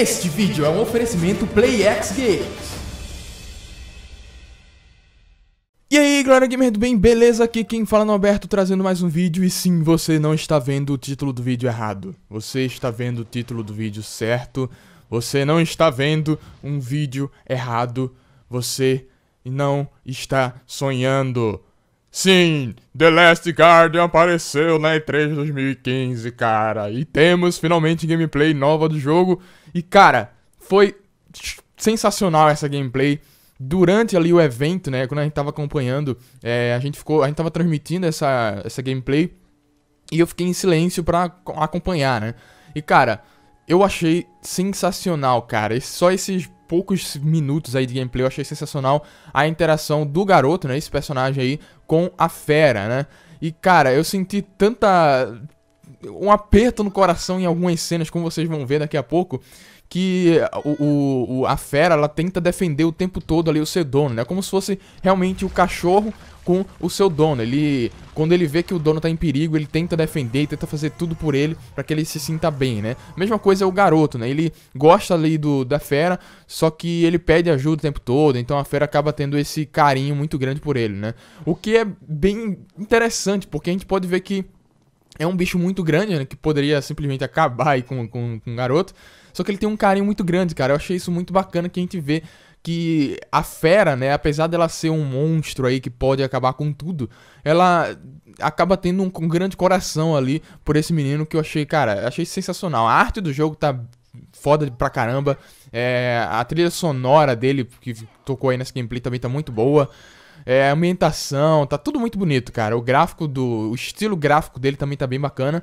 Este vídeo é um oferecimento PlayX Games. E aí galera gamer do bem, beleza? Aqui quem fala é no Alberto trazendo mais um vídeo e sim, você não está vendo o título do vídeo errado. Você está vendo o título do vídeo certo, você não está vendo um vídeo errado, você não está sonhando. Sim, The Last Guardian apareceu na E3 2015, cara. E temos finalmente gameplay nova do jogo. E, cara, foi sensacional essa gameplay. Durante ali o evento, né? Quando a gente tava acompanhando, é, a gente ficou. A gente tava transmitindo essa, essa gameplay. E eu fiquei em silêncio pra acompanhar, né? E, cara, eu achei sensacional, cara. só esses poucos minutos aí de gameplay, eu achei sensacional a interação do garoto, né, esse personagem aí, com a fera, né. E, cara, eu senti tanta... um aperto no coração em algumas cenas, como vocês vão ver daqui a pouco, que o, o, a fera ela tenta defender o tempo todo ali o Sedon, né? Como se fosse realmente o cachorro com o seu dono. Ele, quando ele vê que o dono tá em perigo, ele tenta defender, tenta fazer tudo por ele para que ele se sinta bem, né? Mesma coisa é o garoto, né? Ele gosta ali do da fera, só que ele pede ajuda o tempo todo, então a fera acaba tendo esse carinho muito grande por ele, né? O que é bem interessante, porque a gente pode ver que é um bicho muito grande, né? Que poderia simplesmente acabar aí com, com, com um garoto. Só que ele tem um carinho muito grande, cara. Eu achei isso muito bacana que a gente vê que a fera, né, apesar dela ser um monstro aí que pode acabar com tudo, ela acaba tendo um, grande coração ali por esse menino que eu achei, cara, achei sensacional. A arte do jogo tá foda pra caramba. É, a trilha sonora dele, que tocou aí nessa gameplay, também tá muito boa. É, a ambientação, tá tudo muito bonito, cara. O gráfico do. O estilo gráfico dele também tá bem bacana.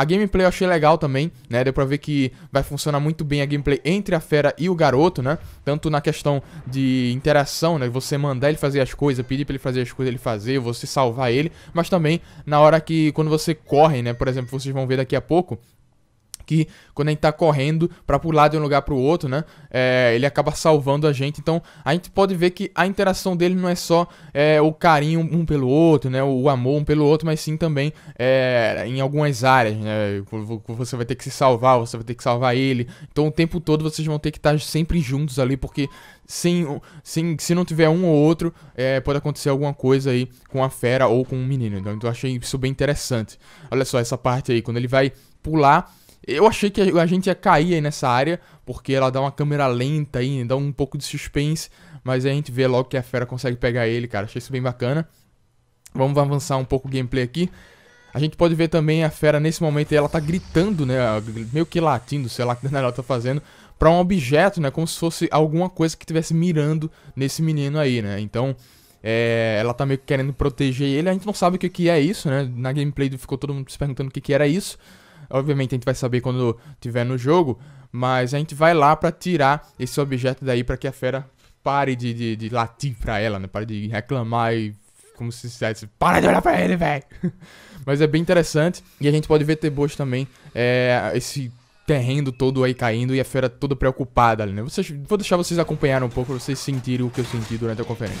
A gameplay eu achei legal também, né? Deu pra ver que vai funcionar muito bem a gameplay entre a fera e o garoto, né? Tanto na questão de interação, né? Você mandar ele fazer as coisas, pedir pra ele fazer as coisas, ele fazer, você salvar ele, mas também na hora que, quando você corre, né? Por exemplo, vocês vão ver daqui a pouco, que quando a gente tá correndo para pular de um lugar para o outro, né? É, ele acaba salvando a gente. Então a gente pode ver que a interação dele não é só é, o carinho um pelo outro, né? O amor um pelo outro, mas sim também é, em algumas áreas, né? Você vai ter que se salvar, você vai ter que salvar ele. Então o tempo todo vocês vão ter que estar tá sempre juntos ali, porque sem, sem, se não tiver um ou outro, é, pode acontecer alguma coisa aí com a fera ou com o um menino. Então eu achei isso bem interessante. Olha só essa parte aí, quando ele vai pular eu achei que a gente ia cair aí nessa área, porque ela dá uma câmera lenta aí, dá um pouco de suspense, mas aí a gente vê logo que a fera consegue pegar ele, cara. Achei isso bem bacana. Vamos avançar um pouco o gameplay aqui. A gente pode ver também a fera nesse momento, ela tá gritando, né, meio que latindo, sei lá o que ela tá fazendo, para um objeto, né, como se fosse alguma coisa que estivesse mirando nesse menino aí, né. Então, é, ela tá meio que querendo proteger ele. A gente não sabe o que, que é isso, né? Na gameplay ficou todo mundo se perguntando o que, que era isso. Obviamente a gente vai saber quando tiver no jogo. Mas a gente vai lá para tirar esse objeto daí para que a fera pare de, de, de, latir pra ela, né? Pare de reclamar e. Como se dissesse, para de olhar pra ele, velho! mas é bem interessante. E a gente pode ver Teboas também. É, esse terreno todo aí caindo e a fera toda preocupada ali, né? vou deixar vocês acompanhar um pouco pra vocês sentirem o que eu senti durante a conferência.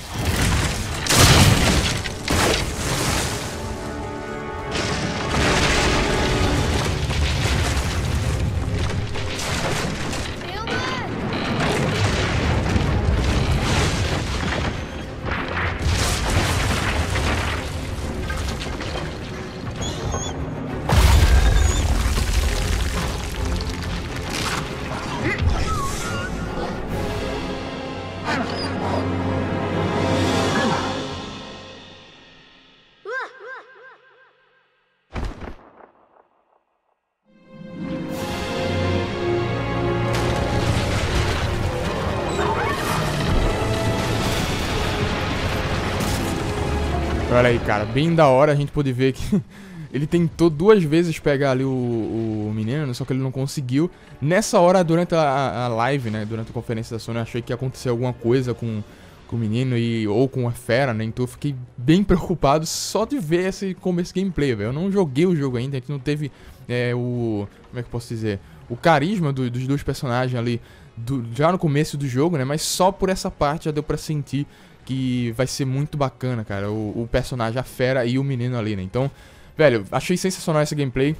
Olha aí, cara, bem da hora a gente pôde ver que ele tentou duas vezes pegar ali o, o menino, só que ele não conseguiu. Nessa hora, durante a, a live, né, durante a conferência da Sony, eu achei que ia acontecer alguma coisa com, com o menino e ou com a fera, né, então eu fiquei bem preocupado só de ver esse começo gameplay, velho. Eu não joguei o jogo ainda, a gente não teve é, o... como é que eu posso dizer? O carisma do, dos dois personagens ali do, já no começo do jogo, né, mas só por essa parte já deu pra sentir que vai ser muito bacana, cara. O, o personagem, a fera e o menino ali, né? Então, velho, achei sensacional essa gameplay.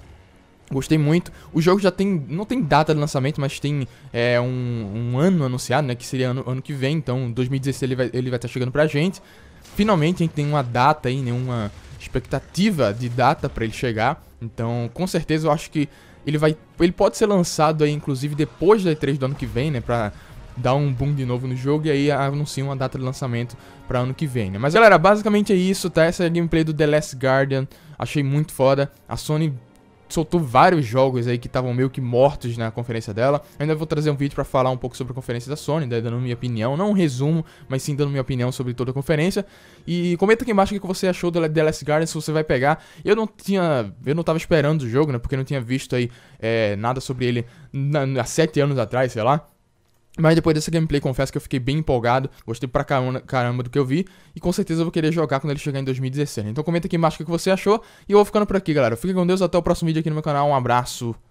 Gostei muito. O jogo já tem. Não tem data de lançamento, mas tem é, um, um ano anunciado, né? Que seria ano, ano que vem. Então, 2016 ele vai estar ele vai tá chegando pra gente. Finalmente a gente tem uma data aí, nenhuma né? expectativa de data para ele chegar. Então, com certeza eu acho que ele vai. Ele pode ser lançado aí, inclusive, depois da E3 do ano que vem, né? Pra dá um boom de novo no jogo e aí anuncia uma data de lançamento para ano que vem, né? Mas galera, basicamente é isso, tá? Essa é a gameplay do The Last Guardian, achei muito foda. A Sony soltou vários jogos aí que estavam meio que mortos na conferência dela. Eu ainda vou trazer um vídeo para falar um pouco sobre a conferência da Sony, né, dando minha opinião, não um resumo, mas sim dando minha opinião sobre toda a conferência. E comenta aqui embaixo o que você achou do The Last Guardian, se você vai pegar. Eu não tinha, eu não tava esperando o jogo, né, porque eu não tinha visto aí é, nada sobre ele na, há sete anos atrás, sei lá. Mas depois dessa gameplay, confesso que eu fiquei bem empolgado, gostei pra caramba do que eu vi, e com certeza eu vou querer jogar quando ele chegar em 2016. Então comenta aqui embaixo o que você achou, e eu vou ficando por aqui, galera. Fica com Deus, até o próximo vídeo aqui no meu canal, um abraço,